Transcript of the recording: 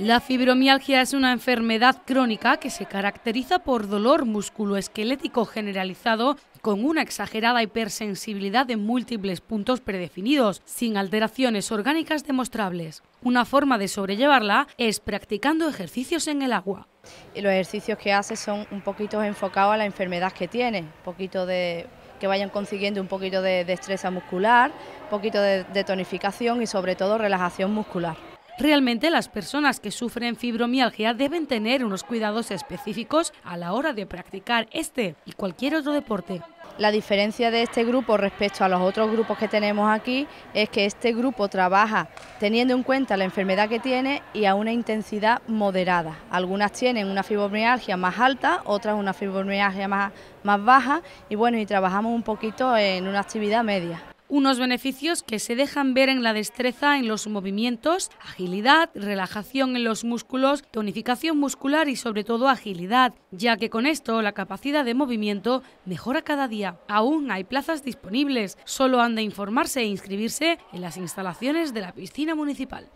La fibromialgia es una enfermedad crónica que se caracteriza por dolor músculo-esquelético generalizado con una exagerada hipersensibilidad en múltiples puntos predefinidos, sin alteraciones orgánicas demostrables. Una forma de sobrellevarla es practicando ejercicios en el agua. los ejercicios que hace son un poquito enfocados a la enfermedad que tiene, poquito que vayan consiguiendo un poquito de destreza muscular, un poquito de tonificación y sobre todo relajación muscular. Realmente las personas que sufren fibromialgia deben tener unos cuidados específicos a la hora de practicar este y cualquier otro deporte. La diferencia de este grupo respecto a los otros grupos que tenemos aquí es que este grupo trabaja teniendo en cuenta la enfermedad que tiene y a una intensidad moderada. Algunas tienen una fibromialgia más alta, otras una fibromialgia más, baja y bueno, y trabajamos un poquito en una actividad media unos beneficios que se dejan ver en la destreza en los movimientos, agilidad, relajación en los músculos, tonificación muscular y sobre todo agilidad, ya que con esto la capacidad de movimiento mejora cada día. Aún hay plazas disponibles, solo han de informarse e inscribirse en las instalaciones de la piscina municipal.